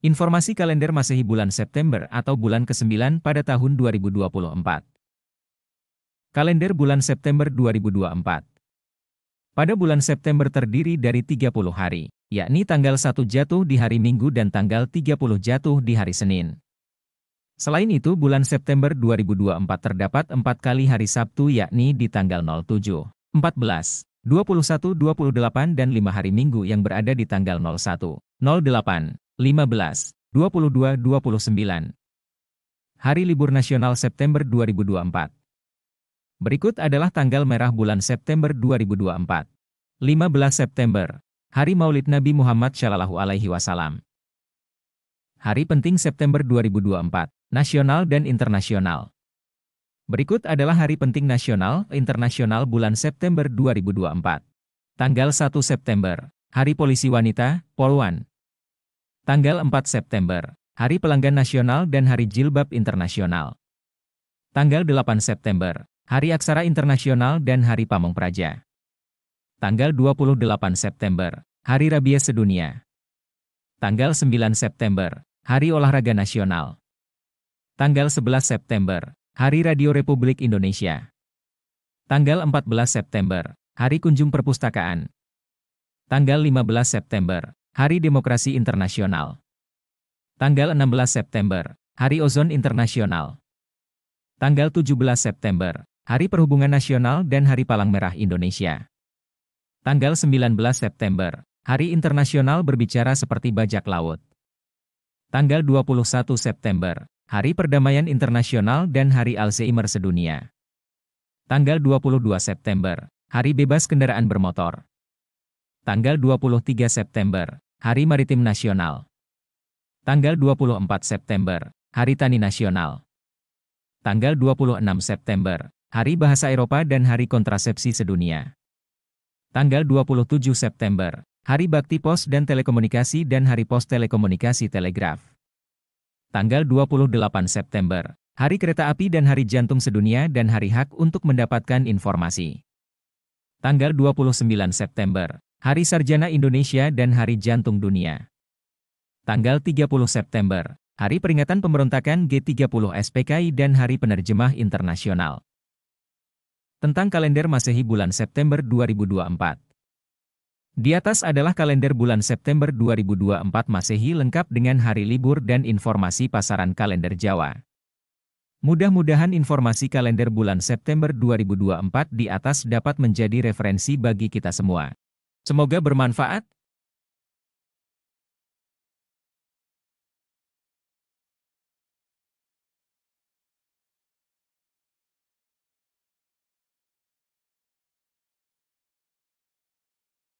Informasi kalender Masehi bulan September atau bulan ke-9 pada tahun 2024. Kalender bulan September 2024. Pada bulan September terdiri dari 30 hari, yakni tanggal 1 jatuh di hari Minggu dan tanggal 30 jatuh di hari Senin. Selain itu, bulan September 2024 terdapat empat kali hari Sabtu yakni di tanggal 07, 14, 21, 28 dan 5 hari Minggu yang berada di tanggal 01, 08, 15, 22, 29. Hari libur nasional September 2024. Berikut adalah tanggal merah bulan September 2024. 15 September, Hari Maulid Nabi Muhammad Shallallahu Alaihi Wasallam. Hari penting September 2024, nasional dan internasional. Berikut adalah hari penting nasional, internasional bulan September 2024. Tanggal 1 September, Hari Polisi Wanita, Polwan. Tanggal 4 September, Hari Pelanggan Nasional dan Hari Jilbab Internasional. Tanggal 8 September, Hari Aksara Internasional dan Hari Pamong Praja. Tanggal 28 September, Hari Rabies Sedunia. Tanggal 9 September, Hari Olahraga Nasional. Tanggal 11 September, Hari Radio Republik Indonesia. Tanggal 14 September, Hari Kunjung Perpustakaan. Tanggal 15 September, Hari Demokrasi Internasional. Tanggal 16 September, Hari Ozon Internasional. Tanggal 17 September, Hari Perhubungan Nasional dan Hari Palang Merah Indonesia. Tanggal 19 September, Hari Internasional Berbicara Seperti Bajak Laut. Tanggal 21 September, Hari Perdamaian Internasional dan Hari Alzheimer Sedunia. Tanggal 22 September, Hari Bebas Kendaraan Bermotor tanggal 23 September, Hari Maritim Nasional. Tanggal 24 September, Hari Tani Nasional. Tanggal 26 September, Hari Bahasa Eropa dan Hari Kontrasepsi Sedunia. Tanggal 27 September, Hari Bakti Pos dan Telekomunikasi dan Hari Pos Telekomunikasi Telegraf. Tanggal 28 September, Hari Kereta Api dan Hari Jantung Sedunia dan Hari Hak untuk mendapatkan informasi. Tanggal 29 September, Hari Sarjana Indonesia dan Hari Jantung Dunia. Tanggal 30 September, Hari Peringatan Pemberontakan G30 SPKI dan Hari Penerjemah Internasional. Tentang kalender Masehi bulan September 2024. Di atas adalah kalender bulan September 2024 Masehi lengkap dengan hari libur dan informasi pasaran kalender Jawa. Mudah-mudahan informasi kalender bulan September 2024 di atas dapat menjadi referensi bagi kita semua. Semoga bermanfaat.